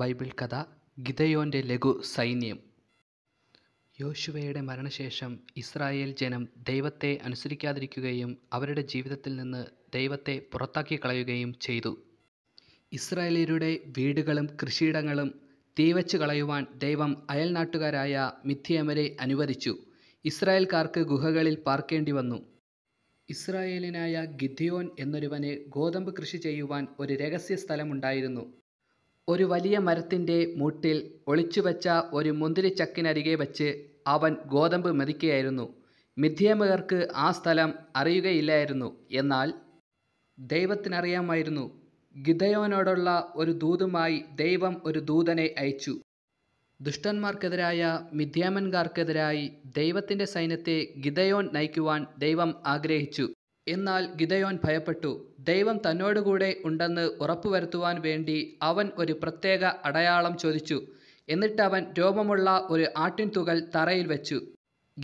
Bible കഥ ഗിതയോൻ്റെ ലഘു സൈന്യം യോശുവയുടെ മരണശേഷം ഇസ്രായേൽ ജനം ദൈവത്തെ അനുസരിക്കാതിരിക്കുകയും അവരുടെ ജീവിതത്തിൽ നിന്ന് ദൈവത്തെ പുറത്താക്കി കളയുകയും ചെയ്തു ഇസ്രായേലിയരുടെ വീടുകളും കൃഷിയിടങ്ങളും തീവച്ച് കളയുവാൻ ദൈവം അയൽനാട്ടുകാരായ മിഥ്യമരെ അനുവദിച്ചു ഇസ്രായേൽക്കാർക്ക് ഗുഹകളിൽ പാർക്കേണ്ടി വന്നു ഇസ്രായേലിനായ ഗിദ്യോൻ എന്നൊരുവന് ഗോതമ്പ് കൃഷി ചെയ്യുവാൻ ഒരു രഹസ്യ സ്ഥലമുണ്ടായിരുന്നു ഒരു വലിയ മരത്തിന്റെ മൂട്ടിൽ ഒളിച്ചുവെച്ച ഒരു മുന്തിരിച്ചക്കിനരികെ വച്ച് അവൻ ഗോതമ്പ് മെതിക്കുകയായിരുന്നു മിഥ്യാമകർക്ക് ആ സ്ഥലം അറിയുകയില്ലായിരുന്നു എന്നാൽ ദൈവത്തിനറിയാമായിരുന്നു ഗിതയോനോടുള്ള ഒരു ദൂതുമായി ദൈവം ഒരു ദൂതനെ അയച്ചു ദുഷ്ടന്മാർക്കെതിരായ മിഥ്യാമൻകാർക്കെതിരായി ദൈവത്തിൻ്റെ സൈന്യത്തെ ഗിതയോൻ നയിക്കുവാൻ ദൈവം ആഗ്രഹിച്ചു എന്നാൽ ഗിതയോൻ ഭയപ്പെട്ടു ദൈവം തന്നോടുകൂടെ ഉണ്ടെന്ന് ഉറപ്പുവരുത്തുവാൻ വേണ്ടി അവൻ ഒരു പ്രത്യേക അടയാളം ചോദിച്ചു എന്നിട്ടവൻ രോമമുള്ള ഒരു ആട്ടിൻ തുകൽ തറയിൽ വെച്ചു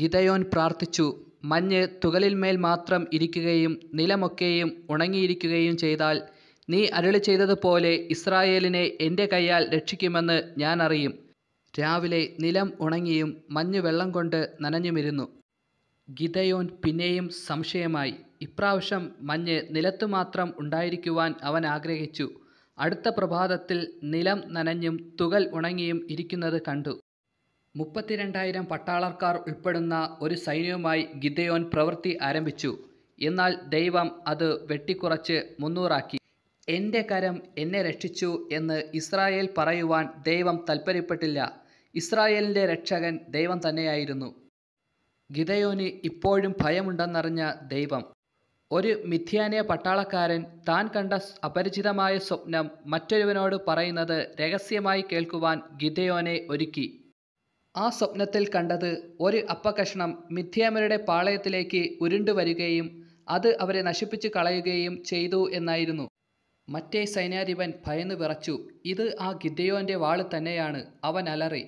ഗിതയോൻ പ്രാർത്ഥിച്ചു മഞ്ഞ് തുകലിന്മേൽ മാത്രം ഇരിക്കുകയും നിലമൊക്കെയും ഉണങ്ങിയിരിക്കുകയും ചെയ്താൽ നീ അരുളി ചെയ്തതുപോലെ ഇസ്രായേലിനെ എൻ്റെ കൈയാൽ രക്ഷിക്കുമെന്ന് ഞാൻ അറിയും രാവിലെ നിലം ഉണങ്ങിയും മഞ്ഞ് വെള്ളം കൊണ്ട് നനഞ്ഞുമിരുന്നു ഗിതയോൻ പിന്നെയും സംശയമായി ഇപ്രാവശ്യം മഞ്ഞ് നിലത്തു മാത്രം ഉണ്ടായിരിക്കുവാൻ അവൻ ആഗ്രഹിച്ചു അടുത്ത പ്രഭാതത്തിൽ നിലം നനഞ്ഞും തുകൽ ഉണങ്ങിയും ഇരിക്കുന്നത് കണ്ടു മുപ്പത്തിരണ്ടായിരം പട്ടാളക്കാർ ഉൾപ്പെടുന്ന ഒരു സൈന്യവുമായി ഗിദയോൻ പ്രവൃത്തി ആരംഭിച്ചു എന്നാൽ ദൈവം അത് വെട്ടിക്കുറച്ച് മുന്നൂറാക്കി എൻ്റെ കരം എന്നെ രക്ഷിച്ചു എന്ന് ഇസ്രായേൽ പറയുവാൻ ദൈവം താൽപ്പര്യപ്പെട്ടില്ല ഇസ്രായേലിൻ്റെ രക്ഷകൻ ദൈവം തന്നെയായിരുന്നു ഗിതയോന് ഇപ്പോഴും ഭയമുണ്ടെന്നറിഞ്ഞ ദൈവം ഒരു മിഥ്യാനിയ പട്ടാളക്കാരൻ താൻ കണ്ട അപരിചിതമായ സ്വപ്നം മറ്റൊരുവനോട് പറയുന്നത് രഹസ്യമായി കേൾക്കുവാൻ ഗിതയോനെ ഒരുക്കി ആ സ്വപ്നത്തിൽ കണ്ടത് ഒരു അപ്പകഷ്ണം മിഥ്യാമരുടെ പാളയത്തിലേക്ക് ഉരുണ്ടുവരികയും അത് അവരെ നശിപ്പിച്ചു കളയുകയും ചെയ്തു എന്നായിരുന്നു മറ്റേ സൈന്യാധിപൻ ഭയന്നു വിറച്ചു ഇത് ആ ഗിദ്ദയോൻ്റെ വാള് തന്നെയാണ് അവൻ അലറി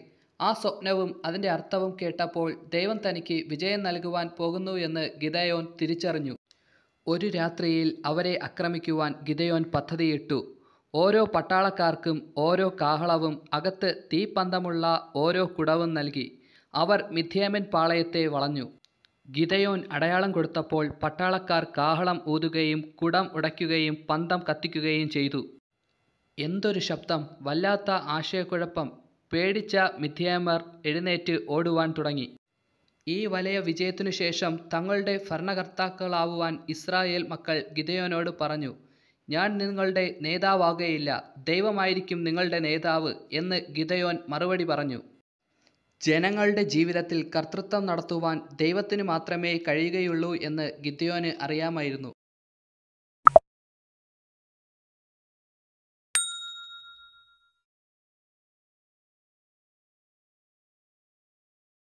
ആ സ്വപ്നവും അതിൻ്റെ അർത്ഥവും കേട്ടപ്പോൾ ദൈവം തനിക്ക് വിജയം നൽകുവാൻ പോകുന്നു എന്ന് ഗിദയോൻ തിരിച്ചറിഞ്ഞു ഒരു രാത്രിയിൽ അവരെ ആക്രമിക്കുവാൻ ഗിദയോൻ പദ്ധതിയിട്ടു ഓരോ പട്ടാളക്കാർക്കും ഓരോ കാഹളവും അകത്ത് തീപ്പന്തമുള്ള ഓരോ കുടവും നൽകി അവർ മിഥ്യാമൻ പാളയത്തെ വളഞ്ഞു ഗിതയോൻ അടയാളം കൊടുത്തപ്പോൾ പട്ടാളക്കാർ കാഹളം ഊതുകയും കുടം ഉടയ്ക്കുകയും പന്തം കത്തിക്കുകയും ചെയ്തു എന്തൊരു ശബ്ദം വല്ലാത്ത ആശയക്കുഴപ്പം പേടിച്ച മിഥ്യാമർ എഴുന്നേറ്റ് ഓടുവാൻ തുടങ്ങി ഈ വലയ വിജയത്തിനു ശേഷം തങ്ങളുടെ ഭരണകർത്താക്കളാവുവാൻ ഇസ്രായേൽ മക്കൾ ഗിദയോനോട് പറഞ്ഞു ഞാൻ നിങ്ങളുടെ നേതാവാകുകയില്ല ദൈവമായിരിക്കും നിങ്ങളുടെ നേതാവ് എന്ന് ഗിദയോൻ മറുപടി പറഞ്ഞു ജനങ്ങളുടെ ജീവിതത്തിൽ കർത്തൃത്വം നടത്തുവാൻ ദൈവത്തിന് മാത്രമേ കഴിയുകയുള്ളൂ എന്ന് ഗിദയോന് അറിയാമായിരുന്നു